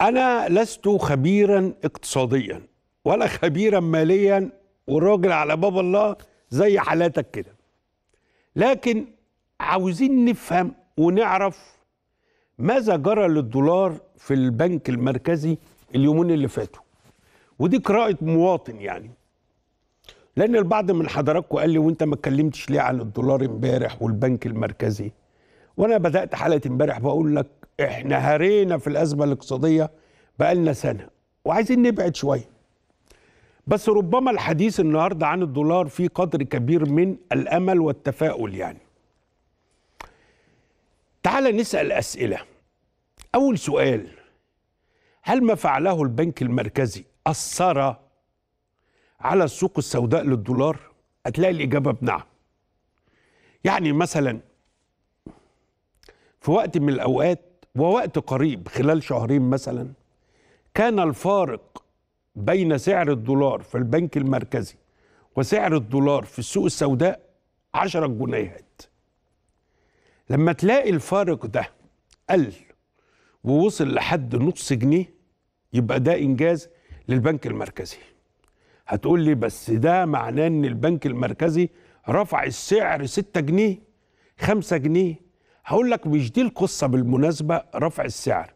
أنا لست خبيرا اقتصاديا ولا خبيرا ماليا والراجل على باب الله زي حالاتك كده لكن عاوزين نفهم ونعرف ماذا جرى للدولار في البنك المركزي اليومين اللي فاتوا ودي قراءة مواطن يعني لأن البعض من حضراتكم قال لي وأنت ما اتكلمتش ليه عن الدولار امبارح والبنك المركزي وأنا بدأت حلقة امبارح بقول لك احنا هرينا في الازمه الاقتصاديه بقالنا سنه وعايزين نبعد شويه بس ربما الحديث النهارده عن الدولار فيه قدر كبير من الامل والتفاؤل يعني تعال نسال اسئله اول سؤال هل ما فعله البنك المركزي اثر على السوق السوداء للدولار هتلاقي الاجابه بنعم يعني مثلا في وقت من الاوقات ووقت قريب خلال شهرين مثلا كان الفارق بين سعر الدولار في البنك المركزي وسعر الدولار في السوق السوداء عشرة جنيهات لما تلاقي الفارق ده قل ووصل لحد نص جنيه يبقى ده إنجاز للبنك المركزي هتقول لي بس ده معناه ان البنك المركزي رفع السعر 6 جنيه 5 جنيه هقول لك مش دي القصه بالمناسبه رفع السعر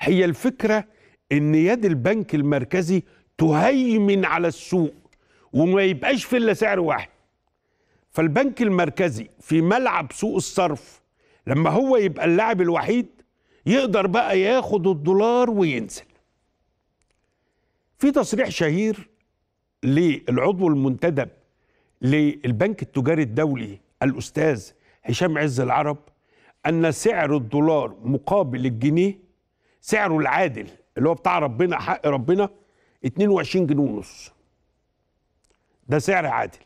هي الفكره ان يد البنك المركزي تهيمن على السوق وما يبقاش في الا سعر واحد فالبنك المركزي في ملعب سوق الصرف لما هو يبقى اللاعب الوحيد يقدر بقى ياخد الدولار وينزل في تصريح شهير للعضو المنتدب للبنك التجاري الدولي الاستاذ هشام عز العرب ان سعر الدولار مقابل الجنيه سعره العادل اللي هو بتاع ربنا حق ربنا 22 جنيه ونص ده سعر عادل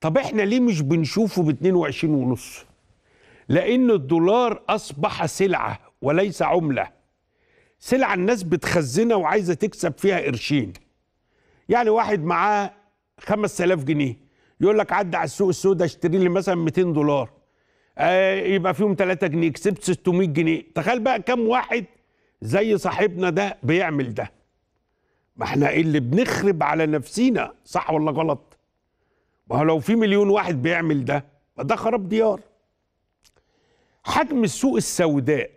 طب احنا ليه مش بنشوفه ب 22 ونص لان الدولار اصبح سلعه وليس عمله سلعه الناس بتخزنها وعايزه تكسب فيها قرشين يعني واحد معاه 5000 جنيه يقول لك عدى على السوق السوداء اشتري لي مثلا 200 دولار آه يبقى فيهم 3 جنيه كسبت 600 جنيه تخيل بقى كم واحد زي صاحبنا ده بيعمل ده ما احنا إيه اللي بنخرب على نفسينا صح ولا غلط ما هو لو في مليون واحد بيعمل ده ما ده خراب ديار حجم السوق السوداء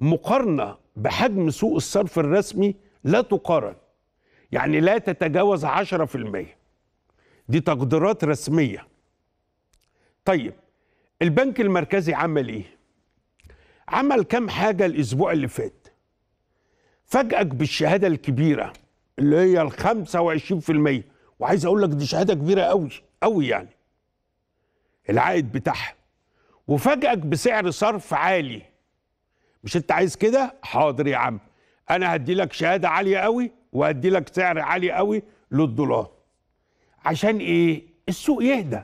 مقارنة بحجم سوق الصرف الرسمي لا تقارن يعني لا تتجاوز 10% دي تقديرات رسمية طيب البنك المركزي عمل ايه عمل كام حاجه الاسبوع اللي فات فاجئك بالشهاده الكبيره اللي هي ال 25% وعايز اقول لك دي شهاده كبيره قوي قوي يعني العائد بتاعها وفاجئك بسعر صرف عالي مش انت عايز كده حاضر يا عم انا هدي لك شهاده عاليه قوي وهدي لك سعر عالي قوي للدولار عشان ايه السوق يهدى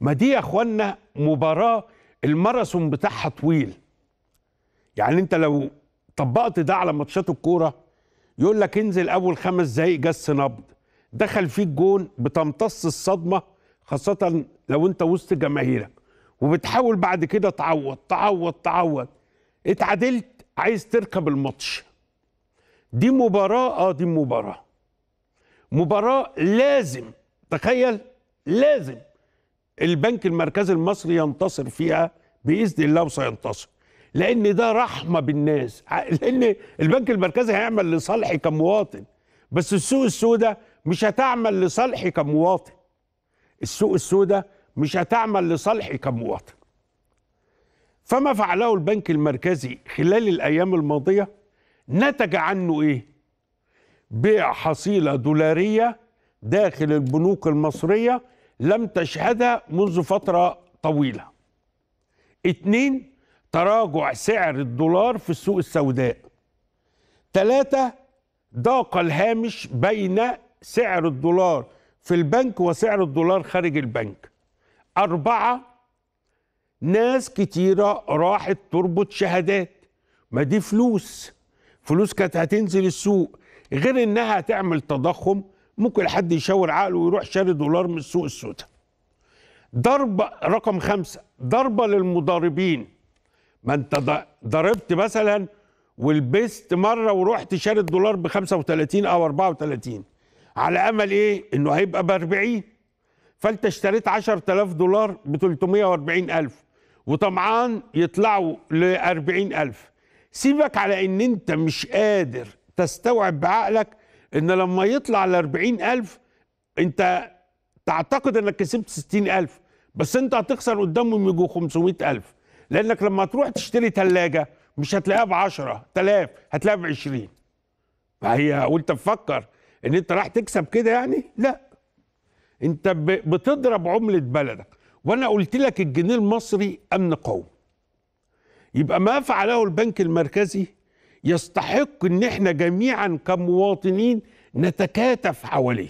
ما دي يا اخوانا مباراه الماراثون بتاعها طويل يعني انت لو طبقت ده على ماتشات الكوره يقول لك انزل اول خمس دقايق جس نبض دخل فيك جون بتمتص الصدمه خاصه لو انت وسط جماهيرك وبتحاول بعد كده تعوض تعوض تعوض اتعادلت عايز تركب الماتش دي مباراه اه دي مباراه مباراه لازم تخيل لازم البنك المركزي المصري ينتصر فيها باذن الله وسينتصر لان ده رحمه بالناس لان البنك المركزي هيعمل لصالحي كمواطن بس السوق السوداء مش هتعمل لصالحي كمواطن السوق السوداء مش هتعمل لصالحي كمواطن فما فعله البنك المركزي خلال الايام الماضيه نتج عنه ايه بيع حصيله دولاريه داخل البنوك المصريه لم تشهدها منذ فترة طويلة اتنين تراجع سعر الدولار في السوق السوداء ثلاثة ضاق الهامش بين سعر الدولار في البنك وسعر الدولار خارج البنك أربعة ناس كتيرة راحت تربط شهادات ما دي فلوس فلوس كانت هتنزل السوق غير انها هتعمل تضخم ممكن حد يشاور عقله ويروح شاري دولار من السوق السوداء ضربة رقم خمسة ضربة للمضاربين ما انت ضربت مثلا ولبست مرة ورحت شاري الدولار ب 35 أو 34 على أمل إيه؟ إنه هيبقى ب 40 فأنت اشتريت 10000 دولار ب 340000 وطمعان يطلعوا ل 40000 سيبك على إن أنت مش قادر تستوعب بعقلك ان لما يطلع ل 40000 انت تعتقد انك كسبت 60000 بس انت هتخسر قدامهم يجوا 500000 لانك لما تروح تشتري ثلاجه مش هتلاقيها ب 10000 هتلاقيها ب 20 فهي وانت مفكر ان انت راح تكسب كده يعني لا انت بتضرب عمله بلدك وانا قلت لك الجنيه المصري امن قومي يبقى ما فعله البنك المركزي يستحق ان احنا جميعا كمواطنين نتكاتف حواليه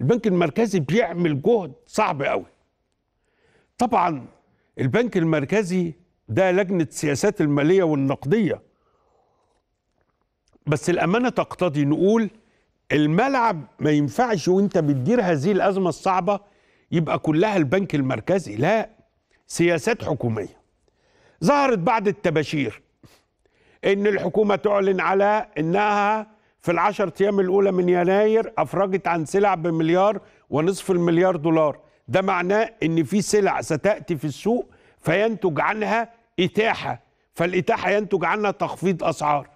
البنك المركزي بيعمل جهد صعب قوي طبعا البنك المركزي ده لجنة سياسات المالية والنقدية بس الأمانة تقتضي نقول الملعب ما ينفعش وانت بتدير هذه الأزمة الصعبة يبقى كلها البنك المركزي لا سياسات حكومية ظهرت بعض التباشير ان الحكومه تعلن على انها في العشر ايام الاولى من يناير افرجت عن سلع بمليار ونصف المليار دولار ده معناه ان في سلع ستاتي في السوق فينتج عنها اتاحه فالاتاحه ينتج عنها تخفيض اسعار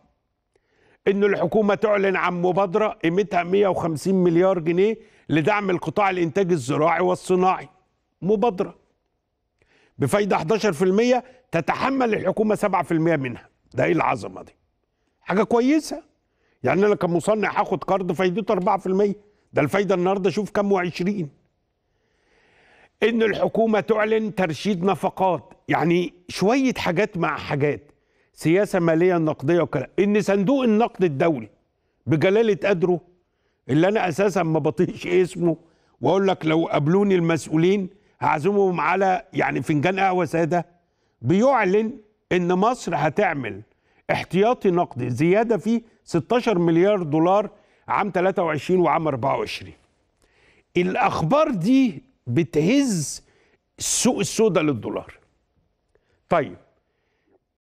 ان الحكومه تعلن عن مبادره قيمتها 150 مليار جنيه لدعم القطاع الانتاج الزراعي والصناعي مبادره بفايده 11% تتحمل الحكومه 7% منها ده ايه العظمه دي حاجه كويسه يعني انا كمصنع هاخد قرض فايدته 4% ده الفايده النهارده شوف كم و20 ان الحكومه تعلن ترشيد نفقات يعني شويه حاجات مع حاجات سياسه ماليه نقديه وكلام ان صندوق النقد الدولي بجلاله قدره اللي انا اساسا ما بطيش اسمه واقول لك لو قابلوني المسؤولين هعزمهم على يعني فنجان قهوه ساده بيعلن ان مصر هتعمل احتياطي نقدي زياده فيه 16 مليار دولار عام 23 وعام 24 الاخبار دي بتهز السوق السوداء للدولار طيب